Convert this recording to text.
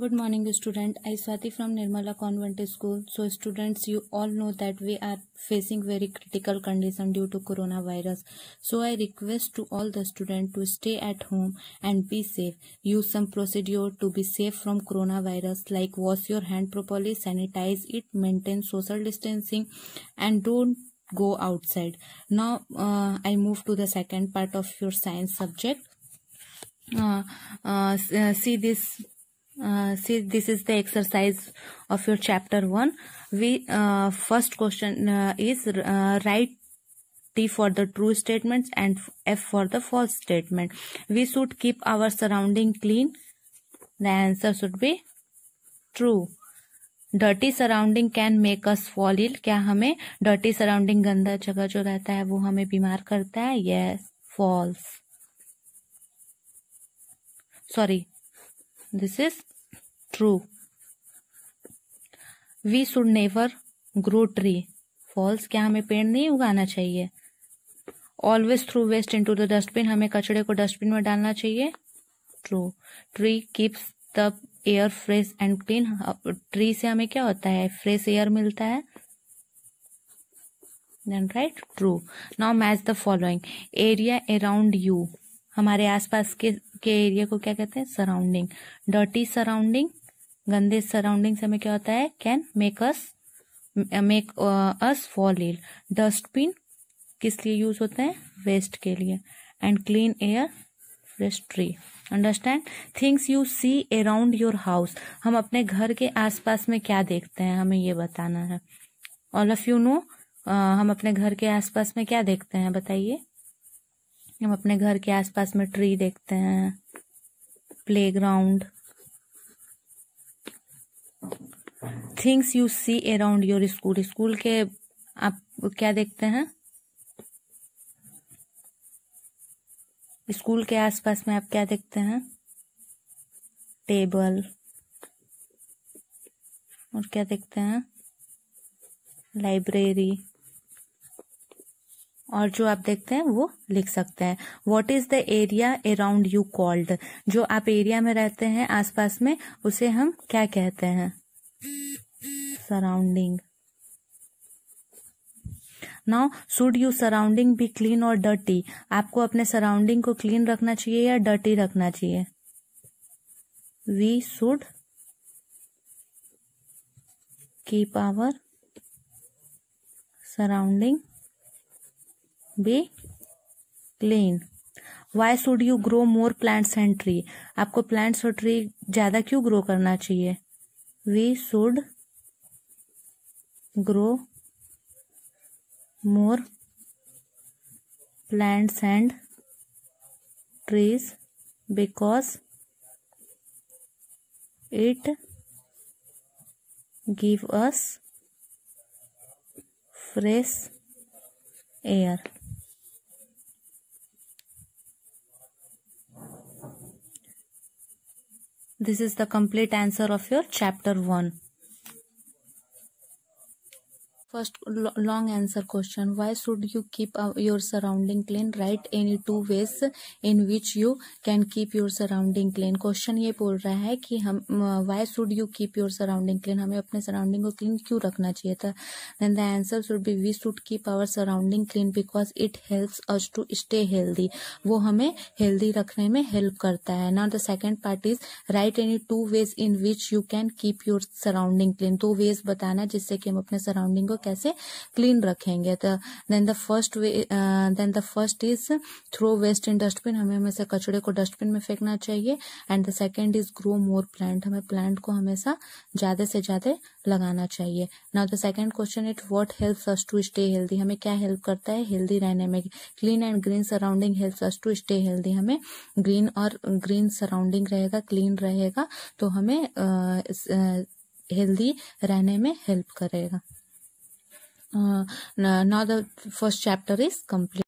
Good morning student. I Swati from Nirmala Convent School. So students you all know that we are facing very critical condition due to coronavirus. So I request to all the students to stay at home and be safe. Use some procedure to be safe from coronavirus like wash your hand properly, sanitize it, maintain social distancing and don't go outside. Now uh, I move to the second part of your science subject. Uh, uh, uh see this uh, see this is the exercise of your chapter 1 we uh, first question uh, is write t for the true statements and f for the false statement we should keep our surrounding clean the answer should be true dirty surrounding can make us fall ill क्या हमें dirty surrounding गंदा जगह जो रहता है वो हमें बीमार करता है yes false sorry this is true. We should never grow tree false क्या हमें पेड़ नहीं उगाना चाहिए always through waste into the dustbin हमें कचड़े को डस्टबिन में डालना चाहिए true tree keeps the air fresh and clean tree से हमें क्या होता है फ्रेश एयर मिलता है right true now match the following area around you हमारे आसपास के के एरिया को क्या कहते हैं सराउंडिंग डर्टी सराउंडिंग गंदे सराउंडिंग हमें क्या होता है can make us make us fall ill dustbin किस लिए यूज होते हैं वेस्ट के लिए and clean air fresh tree understand things you see around your house हम अपने घर के आसपास में क्या देखते हैं हमें ये बताना है ऑल ऑफ यू नो हम अपने घर के आसपास में क्या देखते हैं बताइए हम अपने घर के आसपास में ट्री देखते हैं playground things you see around your school school के आप क्या देखते हैं स्कूल के आसपास में आप क्या देखते हैं टेबल और क्या देखते हैं लाइब्रेरी और जो आप देखते हैं वो लिख सकते हैं what is the area around you called जो आप एरिया में रहते हैं आसपास में उसे हम क्या कहते हैं surrounding now should you surrounding be clean और डर्टी आपको अपने सराउंडिंग को क्लीन रखना चाहिए या डर्टी रखना चाहिए we should keep our surrounding be clean why should you grow more plants and tree आपको प्लांट्स और ट्री ज़्यादा क्यों ग्रो करना चाहिए we should grow more plants and trees because it give us fresh air this is the complete answer of your chapter 1 first long answer question why should you keep your surrounding clean write any two ways in which you can keep your surrounding clean question ये बोल रहा है कि हम why should you keep your surrounding clean हमें अपने surrounding को clean क्यों रखना चाहिए था then the answer should be we should keep our surrounding clean because it helps us to stay healthy वो हमें हेल्दी रखने में हेल्प करता है not the second part is write any two ways in which you can keep your surrounding clean दो ways बताना जिससे कि हम अपने सराउंडिंग को कैसे क्लीन रखेंगे तो then the first way then the first is throw waste in dustbin हमें हमेशा कचड़े को डस्टबिन में फेंकना चाहिए and the second is grow more plant हमें प्लांट को हमेशा ज़्यादा से ज़्यादा लगाना चाहिए now the second question it what help us to stay healthy हमें क्या हेल्प करता है हेल्दी रहने में clean and green surrounding help us to stay healthy हमें ग्रीन और ग्रीन सराउंडिंग रहेगा क्लीन रहेगा तो हमें हेल्दी uh, uh, रहने में हेल्प करेगा Uh, now the first chapter is complete